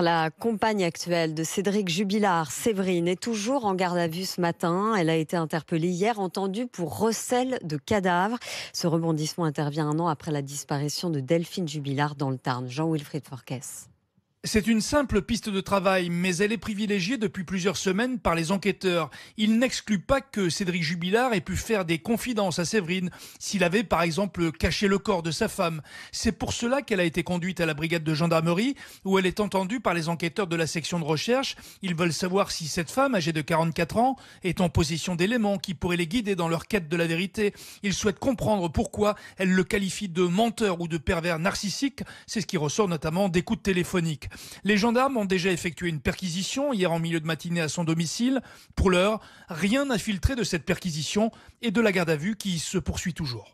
La compagne actuelle de Cédric Jubilard, Séverine, est toujours en garde à vue ce matin. Elle a été interpellée hier, entendue pour recel de cadavres. Ce rebondissement intervient un an après la disparition de Delphine Jubilard dans le Tarn. Jean-Wilfried Forquès. C'est une simple piste de travail, mais elle est privilégiée depuis plusieurs semaines par les enquêteurs. Ils n'exclut pas que Cédric Jubilard ait pu faire des confidences à Séverine s'il avait par exemple caché le corps de sa femme. C'est pour cela qu'elle a été conduite à la brigade de gendarmerie où elle est entendue par les enquêteurs de la section de recherche. Ils veulent savoir si cette femme, âgée de 44 ans, est en possession d'éléments qui pourraient les guider dans leur quête de la vérité. Ils souhaitent comprendre pourquoi elle le qualifie de menteur ou de pervers narcissique. C'est ce qui ressort notamment d'écoute téléphoniques. Les gendarmes ont déjà effectué une perquisition hier en milieu de matinée à son domicile. Pour l'heure, rien n'a filtré de cette perquisition et de la garde à vue qui se poursuit toujours.